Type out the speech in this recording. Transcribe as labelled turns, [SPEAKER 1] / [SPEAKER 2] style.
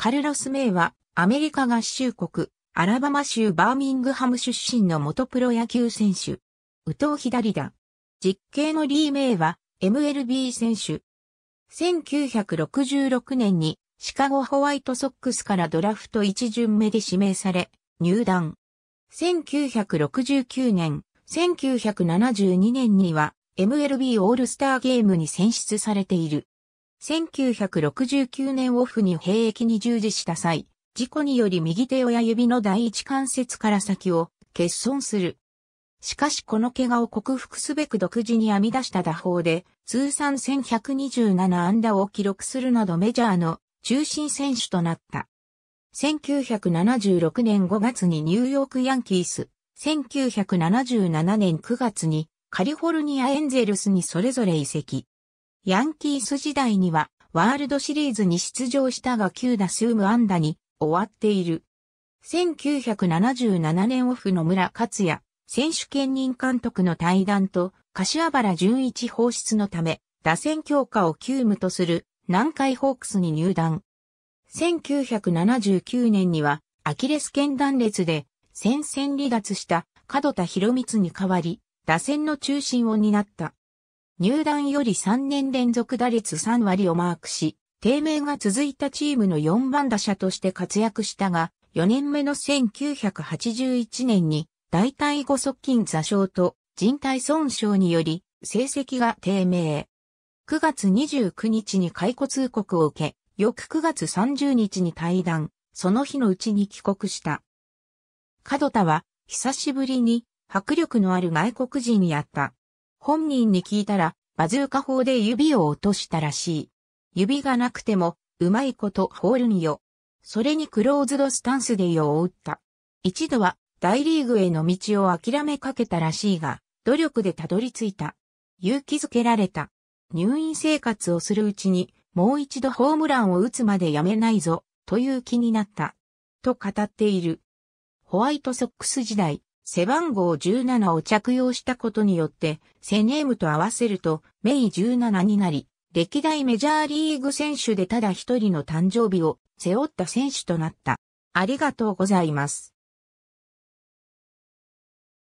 [SPEAKER 1] カルロス・メイは、アメリカ合衆国、アラバマ州バーミングハム出身の元プロ野球選手。右投左打。実刑のリー・メイは、MLB 選手。1966年に、シカゴホワイトソックスからドラフト1巡目で指名され、入団。1969年、1972年には、MLB オールスターゲームに選出されている。1969年オフに兵役に従事した際、事故により右手親指の第一関節から先を欠損する。しかしこの怪我を克服すべく独自に編み出した打法で、通算1127安打を記録するなどメジャーの中心選手となった。1976年5月にニューヨークヤンキース、1977年9月にカリフォルニアエンゼルスにそれぞれ移籍。ヤンキース時代にはワールドシリーズに出場したが9打数無安打に終わっている。1977年オフの村勝也、選手兼任監督の対談と、柏原純一放出のため、打線強化を急務とする南海ホークスに入団。1979年には、アキレス腱断裂で、戦線離脱した角田博光に代わり、打線の中心を担った。入団より3年連続打率3割をマークし、低迷が続いたチームの4番打者として活躍したが、4年目の1981年に、大腿後側筋座礁と人体損傷により、成績が低迷。9月29日に解雇通告を受け、翌9月30日に退団、その日のうちに帰国した。角田は、久しぶりに、迫力のある外国人に会った。本人に聞いたら、バズーカ砲で指を落としたらしい。指がなくても、うまいことホールによ。それにクローズドスタンスでよを打った。一度は大リーグへの道を諦めかけたらしいが、努力でたどり着いた。勇気づけられた。入院生活をするうちに、もう一度ホームランを打つまでやめないぞ、という気になった。と語っている。ホワイトソックス時代、背番号17を着用したことによって、セネームと合わせると、メイ17になり、歴代メジャーリーグ選手でただ一人の誕生日を背負った選手となった。ありがとうございます。